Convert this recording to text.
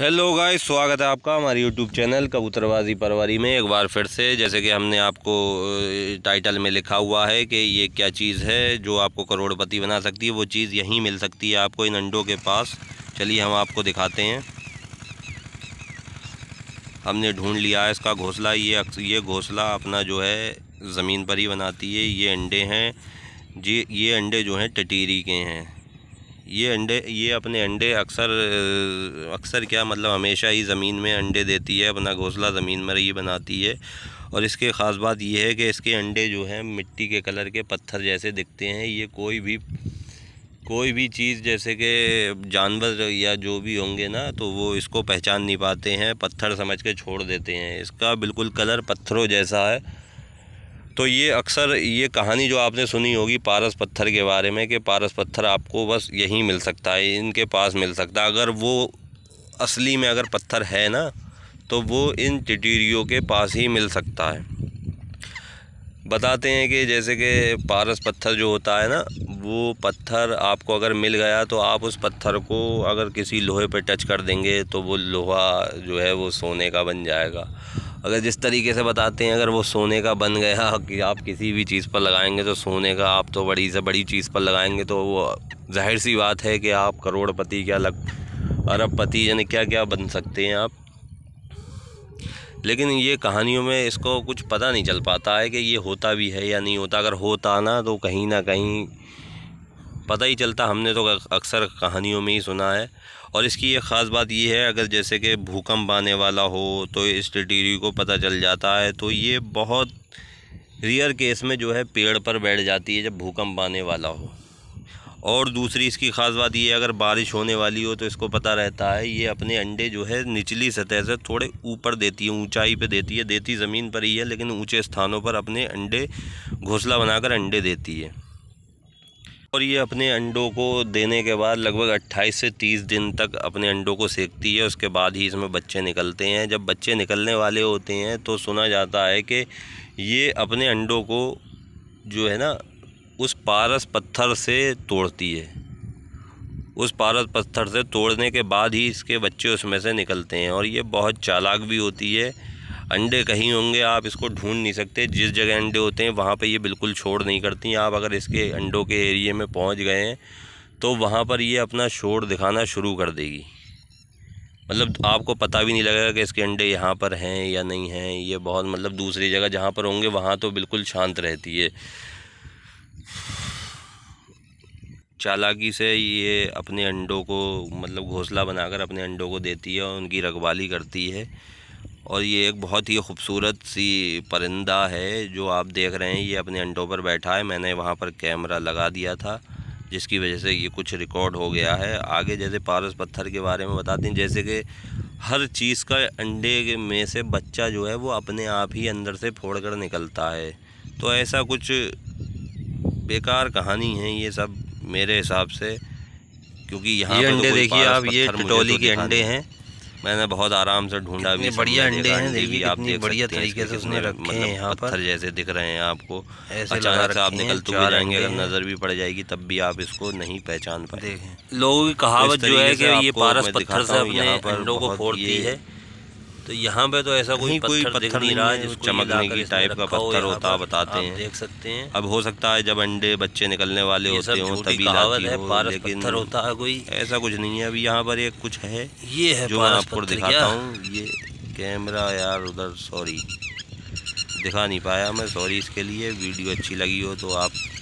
hello guys स्वागत है आपका हमारे यूट्यूब चैनल कबूतरबाजी परवरी में एक बार फिर से जैसे कि हमने आपको टाइटल में लिखा हुआ है कि ये क्या चीज़ है जो आपको करोड़पति बना सकती है वो चीज़ यहीं मिल सकती है आपको इन अंडों के पास चलिए हम आपको दिखाते हैं हमने ढूंढ लिया है इसका घोंसला ये ये घोंसला अपना जो है ज़मीन पर ही बनाती है ये अंडे हैं जी ये अंडे जो हैं टटीरी के हैं ये अंडे ये अपने अंडे अक्सर अक्सर क्या मतलब हमेशा ही ज़मीन में अंडे देती है अपना घोंसला ज़मीन में ही बनाती है और इसके ख़ास बात यह है कि इसके अंडे जो हैं मिट्टी के कलर के पत्थर जैसे दिखते हैं ये कोई भी कोई भी चीज़ जैसे कि जानवर या जो भी होंगे ना तो वो इसको पहचान नहीं पाते हैं पत्थर समझ के छोड़ देते हैं इसका बिल्कुल कलर पत्थरों जैसा है तो ये अक्सर ये कहानी जो आपने सुनी होगी पारस पत्थर के बारे में कि पारस पत्थर आपको बस यहीं मिल सकता है इनके पास मिल सकता है अगर वो असली में अगर पत्थर है ना तो वो इन टिटीरियों के पास ही मिल सकता है बताते हैं कि जैसे कि पारस पत्थर जो होता है ना वो पत्थर आपको अगर मिल गया तो आप उस पत्थर को अगर किसी लोहे पर टच कर देंगे तो वो लोहा जो है वो सोने का बन जाएगा अगर जिस तरीके से बताते हैं अगर वो सोने का बन गया कि आप किसी भी चीज़ पर लगाएंगे तो सोने का आप तो बड़ी से बड़ी चीज़ पर लगाएंगे तो वो जाहिर सी बात है कि आप करोड़पति क्या लग अरबपति यानी क्या क्या बन सकते हैं आप लेकिन ये कहानियों में इसको कुछ पता नहीं चल पाता है कि ये होता भी है या नहीं होता अगर होता ना तो कहीं ना कहीं पता ही चलता हमने तो अक्सर कहानियों में ही सुना है और इसकी एक ख़ास बात यह है अगर जैसे कि भूकंप आने वाला हो तो इस टिटीरी को पता चल जाता है तो ये बहुत रियर केस में जो है पेड़ पर बैठ जाती है जब भूकंप आने वाला हो और दूसरी इसकी ख़ास बात ये अगर बारिश होने वाली हो तो इसको पता रहता है ये अपने अंडे जो है निचली सतह से थोड़े ऊपर देती है ऊंचाई पे देती है देती ज़मीन पर ही है लेकिन ऊंचे स्थानों पर अपने अंडे घोंसला बनाकर अंडे देती है और ये अपने अंडों को देने के बाद लगभग 28 से 30 दिन तक अपने अंडों को सेकती है उसके बाद ही इसमें बच्चे निकलते हैं जब बच्चे निकलने वाले होते हैं तो सुना जाता है कि ये अपने अंडों को जो है ना उस पारस पत्थर से तोड़ती है उस पारस पत्थर से तोड़ने के बाद ही इसके बच्चे उसमें से निकलते हैं और ये बहुत चालाक भी होती है अंडे कहीं होंगे आप इसको ढूंढ नहीं सकते जिस जगह अंडे होते हैं वहाँ पे ये बिल्कुल छोड़ नहीं करती आप अगर इसके अंडों के एरिए में पहुँच गए हैं तो वहाँ पर ये अपना शोर दिखाना शुरू कर देगी मतलब आपको पता भी नहीं लगेगा कि इसके अंडे यहाँ पर हैं या नहीं हैं ये बहुत मतलब दूसरी जगह जहाँ पर होंगे वहाँ तो बिल्कुल शांत रहती है चालाकी से ये अपने अंडों को मतलब घोंसला बनाकर अपने अंडों को देती है और उनकी रखवाली करती है और ये एक बहुत ही खूबसूरत सी परिंदा है जो आप देख रहे हैं ये अपने अंडों पर बैठा है मैंने वहाँ पर कैमरा लगा दिया था जिसकी वजह से ये कुछ रिकॉर्ड हो गया है आगे जैसे पारस पत्थर के बारे में बताते हैं जैसे कि हर चीज़ का अंडे में से बच्चा जो है वो अपने आप ही अंदर से फोड़ कर निकलता है तो ऐसा कुछ बेकार कहानी है ये सब मेरे हिसाब से क्योंकि यहाँ तो अंडे देखिए आप ये तो टोली के अंडे हैं मैंने बहुत आराम से ढूंढा भी बढ़िया अंडे हैं देखिए आप देख बढ़िया तरीके से उसने रखे मतलब हैं यहाँ मतलब पत्थर जैसे दिख रहे हैं आपको अचानक से आप तो भी जाएंगे अगर नज़र भी पड़ जाएगी तब भी आप इसको नहीं पहचान पाए लोगों की कहावत जो है कि ये पारस पत्थर से यहाँ पर अंडों को फोड़ती है तो यहाँ पे तो ऐसा कोई कोई पत्थर दिख नहीं रहा है चमकने की टाइप का पत्थर होता बताते हैं देख सकते हैं अब हो सकता है जब अंडे बच्चे निकलने वाले होते हो तभी है पत्थर होता है कोई ऐसा कुछ नहीं है अभी यहाँ पर एक कुछ है ये है जो मैं आपको दिखाता हूँ ये कैमरा यार उधर सॉरी दिखा नहीं पाया मैं सॉरी इसके लिए वीडियो अच्छी लगी हो तो आप